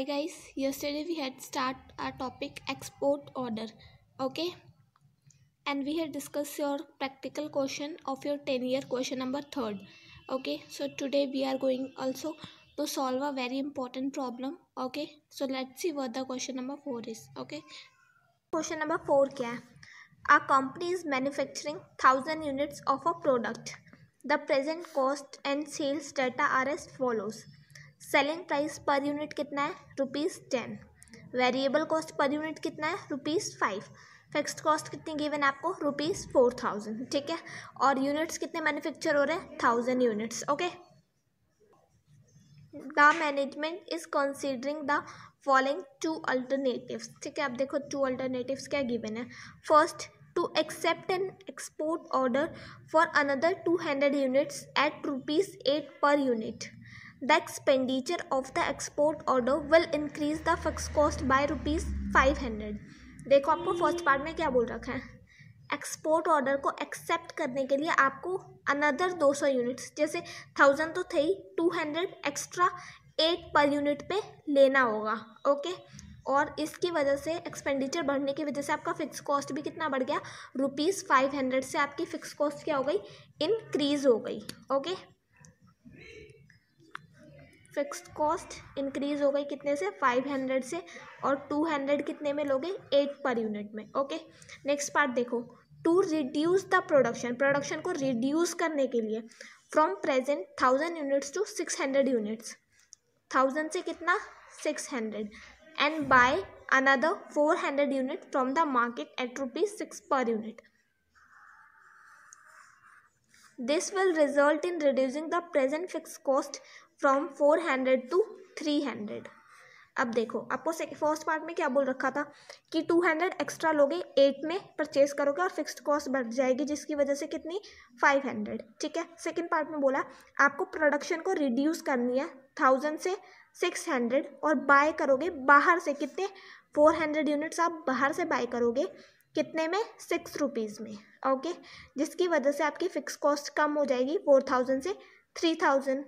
hi guys yesterday we had start our topic export order okay and we had discussed your practical question of your 10 year question number third okay so today we are going also to solve a very important problem okay so let's see what the question number four is okay question number four kya a company is manufacturing thousand units of a product the present cost and sales data are as follows selling price per unit कितना है rupees ten variable cost per unit कितना है rupees five fixed cost कितनी given आपको rupees four thousand ठीक है और units कितने मैन्युफैक्चर हो रहे हैं thousand units okay the management is considering the following two alternatives ठीक है आप देखो टू अल्टरनेटिव्स क्या गिवन है first to accept an export order for another two hundred units at rupees eight per unit the expenditure of the export order will increase the fixed cost by rupees five hundred देखो आपको first part में क्या बोल रखा है export order को accept करने के लिए आपको अनदर दो सौ यूनिट्स जैसे थाउजेंड तो थे ही two hundred extra eight per unit पे लेना होगा ओके और इसकी वजह से एक्सपेंडिचर बढ़ने की वजह से आपका फिक्स कॉस्ट भी कितना बढ़ गया रुपीज़ फाइव हंड्रेड से आपकी फ़िक्स कॉस्ट क्या हो गई इनक्रीज़ हो गई ओके फिक्स्ड कॉस्ट इंक्रीज़ हो गई कितने से फाइव हंड्रेड से और टू हंड्रेड कितने में लोगे एट पर यूनिट में ओके नेक्स्ट पार्ट देखो to reduce the production production को रिड्यूस करने के लिए from present thousand units to six hundred units thousand से कितना six hundred and buy another four hundred unit from the market at rupees six per unit This will result in reducing the present fixed cost from four hundred to three hundred अब देखो आपको first part में क्या बोल रखा था कि two hundred extra लोगे एट में परचेज करोगे और फिक्स्ड कॉस्ट बढ़ जाएगी जिसकी वजह से कितनी फाइव हंड्रेड ठीक है सेकेंड पार्ट में बोला आपको प्रोडक्शन को रिड्यूस करनी है थाउजेंड से सिक्स हंड्रेड और बाय करोगे बाहर से कितने फोर हंड्रेड यूनिट्स आप बाहर से बाय करोगे कितने में सिक्स रुपीज़ में ओके जिसकी वजह से आपकी फिक्स कॉस्ट कम हो जाएगी फोर थाउजेंड से three thousand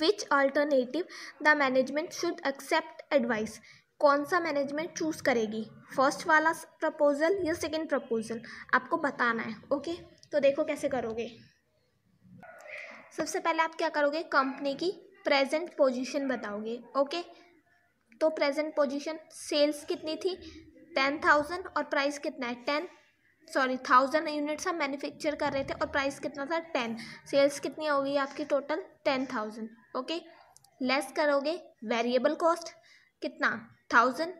which alternative the management should accept advise कौन सा मैनेजमेंट चूज़ करेगी फर्स्ट वाला प्रपोजल या सेकेंड प्रपोजल आपको बताना है ओके तो देखो कैसे करोगे सबसे पहले आप क्या करोगे कंपनी की प्रेजेंट पोजीशन बताओगे ओके तो प्रेजेंट पोजीशन सेल्स कितनी थी टेन थाउजेंड और प्राइस कितना है टेन सॉरी थाउजेंड यूनिट्स हम मैन्युफैक्चर कर रहे थे और प्राइस कितना था टेन सेल्स कितनी होगी आपकी total ten thousand okay less करोगे वेरिएबल कॉस्ट कितना थाउजेंड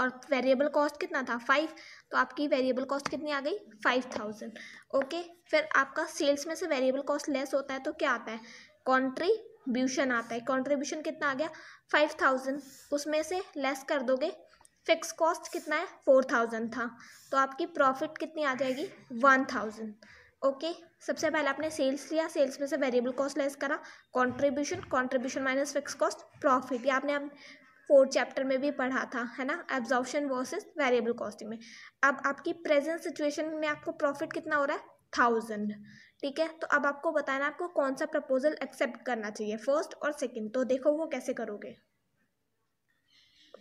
और वेरिएबल कॉस्ट कितना था फाइव तो आपकी वेरिएबल कॉस्ट कितनी आ गई फाइव थाउजेंड ओके फिर आपका सेल्स में से वेरिएबल कॉस्ट लेस होता है तो क्या आता है कॉन्ट्रीब्यूशन आता है कॉन्ट्रीब्यूशन कितना आ गया फाइव थाउजेंड उसमें से लेस कर दोगे फिक्स कॉस्ट कितना है फोर थाउजेंड था तो आपकी प्रॉफिट कितनी आ जाएगी वन थाउजेंड ओके सबसे पहले आपने सेल्स लिया सेल्स में से वेरिएबल कॉस्ट लेस करा contribution contribution minus fix cost profit या आपने अब फोर्थ चैप्टर में भी पढ़ा था है ना एब्जॉर्बशन वर्सेस वेरिएबल कॉस्टिंग में अब आपकी प्रेजेंट सिचुएशन में आपको प्रॉफिट कितना हो रहा है थाउजेंड ठीक है तो अब आपको बताना आपको कौन सा प्रपोजल एक्सेप्ट करना चाहिए फर्स्ट और सेकेंड तो देखो वो कैसे करोगे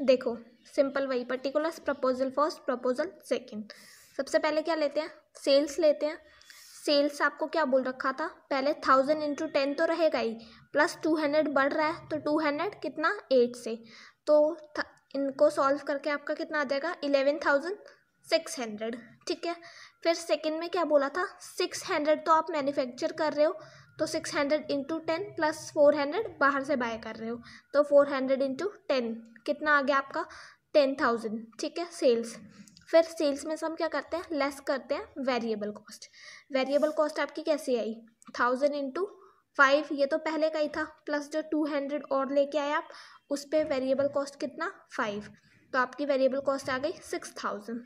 देखो सिंपल वही particular proposal first proposal second सबसे पहले क्या लेते हैं सेल्स लेते हैं सेल्स आपको क्या बोल रखा था पहले थाउजेंड इंटू टेन तो रहेगा ही प्लस टू हंड्रेड बढ़ रहा है तो टू हंड्रेड कितना एट से तो इनको सॉल्व करके आपका कितना आ जाएगा इलेवन थाउजेंड सिक्स हंड्रेड ठीक है फिर सेकंड में क्या बोला था सिक्स हंड्रेड तो आप मैन्युफैक्चर कर रहे हो तो six hundred into ten plus four hundred बाहर से बाय कर रहे हो तो फोर हंड्रेड इंटू टेन कितना आ गया आपका टेन थाउजेंड ठीक है सेल्स फिर सेल्स में से हम क्या करते हैं लेस करते हैं वेरिएबल कॉस्ट वेरिएबल कॉस्ट आपकी कैसी आई थाउजेंड इंटू फाइव ये तो पहले का ही था प्लस जो टू हंड्रेड और लेके आए आप उस पर वेरिएबल कॉस्ट कितना फाइव तो आपकी वेरिएबल कॉस्ट आ गई सिक्स थाउजेंड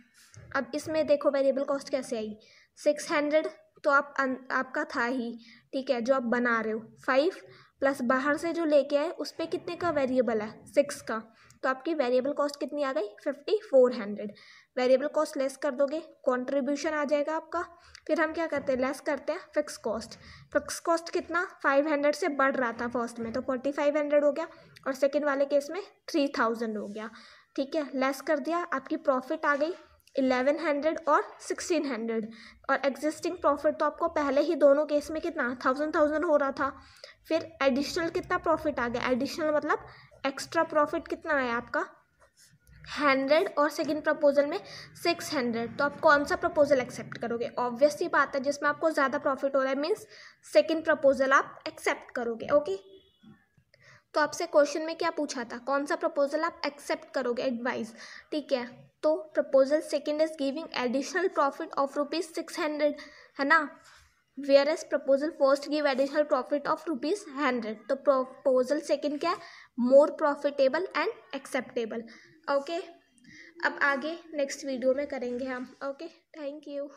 अब इसमें देखो वेरिएबल कॉस्ट कैसे आई सिक्स हंड्रेड तो आप आपका था ही ठीक है जो आप बना रहे हो फाइव प्लस बाहर से जो लेके आए उस पर कितने का वेरिएबल है सिक्स का तो आपकी वेरिएबल कॉस्ट कितनी आ गई fifty four hundred variable cost less कर दोगे कंट्रीब्यूशन आ जाएगा आपका फिर हम क्या करते हैं लेस करते हैं फिक्स कॉस्ट फिक्स कॉस्ट कितना फाइव हंड्रेड से बढ़ रहा था फर्स्ट में तो फोर्टी फाइव हंड्रेड हो गया और सेकेंड वाले केस में थ्री थाउजेंड हो गया ठीक है लेस कर दिया आपकी प्रॉफिट आ गई इलेवन हंड्रेड और सिक्सटीन हंड्रेड और एग्जिस्टिंग प्रॉफिट तो आपको पहले ही दोनों केस में कितना थाउजेंड थाउजेंड हो रहा था फिर एडिशनल कितना प्रॉफिट आ गया एडिशनल मतलब एक्स्ट्रा प्रॉफिट कितना आया आपका हंड्रेड और सेकंड प्रपोजल में सिक्स हंड्रेड तो आप कौन सा प्रपोजल एक्सेप्ट करोगे ऑब्वियसली बात है जिसमें आपको ज़्यादा प्रॉफिट हो रहा है मीन्स सेकेंड प्रपोजल आप एक्सेप्ट करोगे ओके तो आपसे क्वेश्चन में क्या पूछा था कौन सा प्रपोजल आप एक्सेप्ट करोगे एडवाइस ठीक है तो proposal second is giving additional profit of rupees six hundred है ना whereas proposal first give additional profit of rupees hundred तो प्रपोजल सेकेंड क्या है more profitable and acceptable okay अब आगे नेक्स्ट वीडियो में करेंगे हम ओके थैंक यू